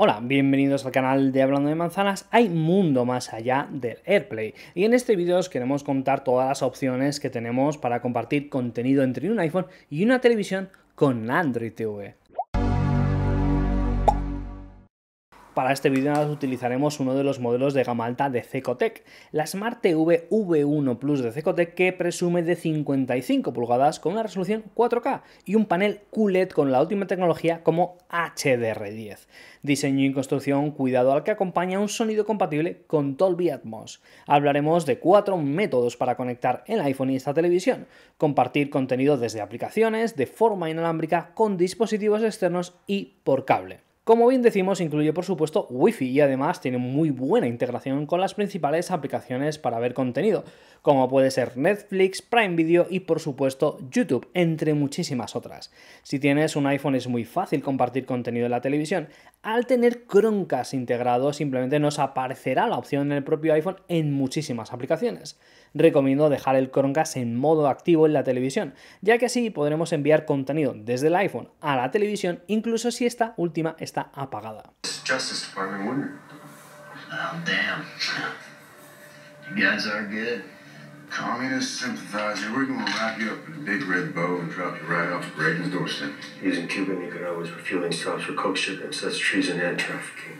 Hola, bienvenidos al canal de Hablando de Manzanas, hay mundo más allá del AirPlay y en este vídeo os queremos contar todas las opciones que tenemos para compartir contenido entre un iPhone y una televisión con Android TV. Para este vídeo utilizaremos uno de los modelos de gama alta de Cecotec, la Smart TV V1 Plus de Cecotec que presume de 55 pulgadas con una resolución 4K y un panel QLED con la última tecnología como HDR10. Diseño y construcción cuidado al que acompaña un sonido compatible con Dolby Atmos. Hablaremos de cuatro métodos para conectar el iPhone y esta televisión, compartir contenido desde aplicaciones, de forma inalámbrica, con dispositivos externos y por cable. Como bien decimos, incluye por supuesto Wi-Fi y además tiene muy buena integración con las principales aplicaciones para ver contenido, como puede ser Netflix, Prime Video y por supuesto YouTube, entre muchísimas otras. Si tienes un iPhone es muy fácil compartir contenido en la televisión, al tener Chromecast integrado, simplemente nos aparecerá la opción en el propio iPhone en muchísimas aplicaciones. Recomiendo dejar el Chromecast en modo activo en la televisión, ya que así podremos enviar contenido desde el iPhone a la televisión, incluso si esta última está apagada. Communist sympathizer, we're going to wrap you up in a big red bow and drop you right off at Reagan's doorstep. Using Cuban Nicaragua's refueling stops for coke shipments, that's treason and trafficking.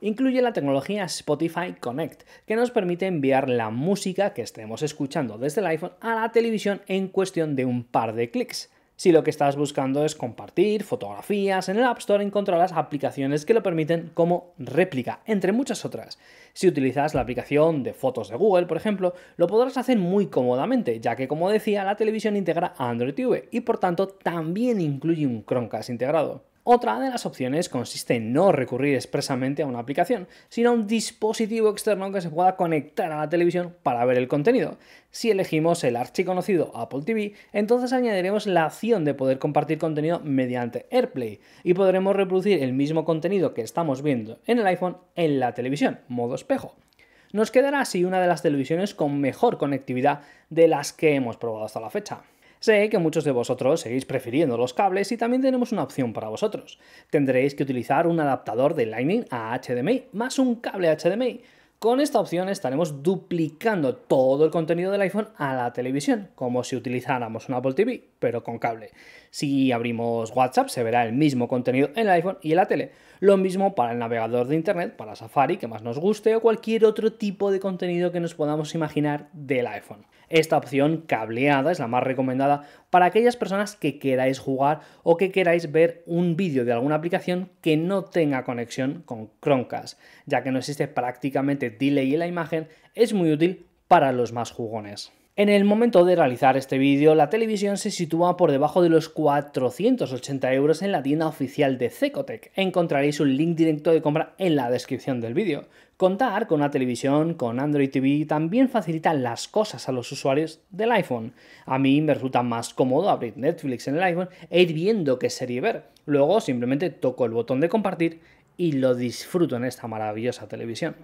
incluye la tecnología Spotify Connect, que nos permite enviar la música que estemos escuchando desde el iPhone a la televisión en cuestión de un par de clics. Si lo que estás buscando es compartir fotografías, en el App Store encontrarás aplicaciones que lo permiten como réplica, entre muchas otras. Si utilizas la aplicación de fotos de Google, por ejemplo, lo podrás hacer muy cómodamente, ya que como decía, la televisión integra Android TV y por tanto también incluye un Chromecast integrado. Otra de las opciones consiste en no recurrir expresamente a una aplicación, sino a un dispositivo externo que se pueda conectar a la televisión para ver el contenido. Si elegimos el archiconocido Apple TV, entonces añadiremos la opción de poder compartir contenido mediante AirPlay y podremos reproducir el mismo contenido que estamos viendo en el iPhone en la televisión, modo espejo. Nos quedará así una de las televisiones con mejor conectividad de las que hemos probado hasta la fecha. Sé que muchos de vosotros seguís prefiriendo los cables y también tenemos una opción para vosotros. Tendréis que utilizar un adaptador de Lightning a HDMI más un cable HDMI. Con esta opción estaremos duplicando todo el contenido del iPhone a la televisión, como si utilizáramos un Apple TV pero con cable. Si abrimos WhatsApp se verá el mismo contenido en el iPhone y en la tele. Lo mismo para el navegador de Internet, para Safari, que más nos guste, o cualquier otro tipo de contenido que nos podamos imaginar del iPhone. Esta opción cableada es la más recomendada para aquellas personas que queráis jugar o que queráis ver un vídeo de alguna aplicación que no tenga conexión con Chromecast. Ya que no existe prácticamente delay en la imagen, es muy útil para los más jugones. En el momento de realizar este vídeo, la televisión se sitúa por debajo de los 480 euros en la tienda oficial de Cecotec. Encontraréis un link directo de compra en la descripción del vídeo. Contar con una televisión con Android TV también facilita las cosas a los usuarios del iPhone. A mí me resulta más cómodo abrir Netflix en el iPhone e ir viendo qué serie ver. Luego simplemente toco el botón de compartir y lo disfruto en esta maravillosa televisión.